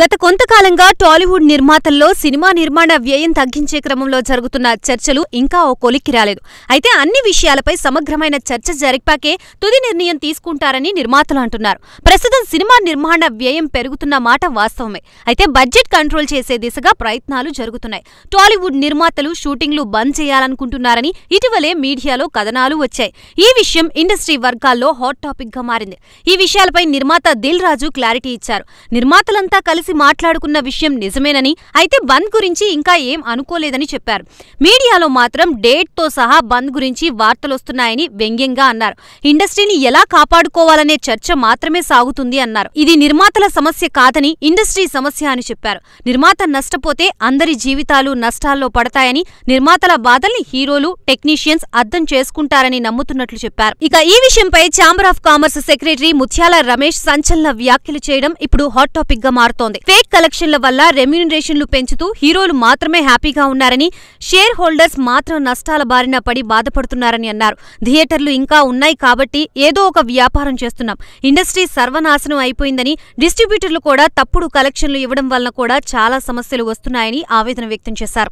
గత కొంతకాలంగా టాలీవుడ్ నిర్మాతల్లో సినిమా నిర్మాణ వ్యయం తగ్గించే క్రమంలో జరుగుతున్న చర్చలు ఇంకా ఓ కొలిక్కి రాలేదు అయితే అన్ని విషయాలపై సమగ్రమైన చర్చ జరిపాకే తుది నిర్ణయం తీసుకుంటారని నిర్మాతలు అంటున్నారు ప్రస్తుతం సినిమా నిర్మాణ వ్యయం పెరుగుతున్న మాట వాస్తవమే అయితే బడ్జెట్ కంట్రోల్ చేసే దిశగా ప్రయత్నాలు జరుగుతున్నాయి టాలీవుడ్ నిర్మాతలు షూటింగ్లు బంద్ చేయాలనుకుంటున్నారని ఇటీవలే మీడియాలో కథనాలు వచ్చాయి ఈ విషయం ఇండస్ట్రీ వర్గాల్లో హాట్ టాపిక్గా మారింది ఈ విషయాలపై నిర్మాత దిల్ రాజు క్లారిటీ ఇచ్చారు నిర్మాతలంతా కలిసి కలిసి మాట్లాడుకున్న విషయం నిజమేనని అయితే బంద్ గురించి ఇంకా ఏం అనుకోలేదని చెప్పారు మీడియాలో మాత్రం డేట్తో సహా బంద్ గురించి వార్తలొస్తున్నాయని వ్యంగ్యంగా అన్నారు ఇండస్ట్రీని ఎలా కాపాడుకోవాలనే చర్చ మాత్రమే సాగుతుంది అన్నారు ఇది నిర్మాతల సమస్య కాదని ఇండస్ట్రీ సమస్య అని చెప్పారు నిర్మాత నష్టపోతే అందరి జీవితాలు నష్టాల్లో పడతాయని నిర్మాతల బాధల్ని హీరోలు టెక్నీషియన్స్ అర్థం చేసుకుంటారని నమ్ముతున్నట్లు చెప్పారు ఇక ఈ విషయంపై ఛాంబర్ ఆఫ్ కామర్స్ సెక్రటరీ ముత్యాల రమేష్ సంచలన వ్యాఖ్యలు చేయడం ఇప్పుడు హాట్ టాపిక్ గా మారుతోంది చేస్తోంది ఫేక్ కలెక్షన్ల వల్ల రెమ్యూనరేషన్లు పెంచుతూ హీరోలు మాత్రమే హ్యాపీగా ఉన్నారని షేర్ హోల్డర్స్ మాత్రం నష్టాల బారిన పడి బాధపడుతున్నారని అన్నారు థియేటర్లు ఇంకా ఉన్నాయి కాబట్టి ఏదో ఒక వ్యాపారం చేస్తున్నాం ఇండస్ట్రీ సర్వనాశనం అయిపోయిందని డిస్ట్రిబ్యూటర్లు కూడా తప్పుడు కలెక్షన్లు ఇవ్వడం వలన కూడా చాలా సమస్యలు వస్తున్నాయని ఆవేదన వ్యక్తం చేశారు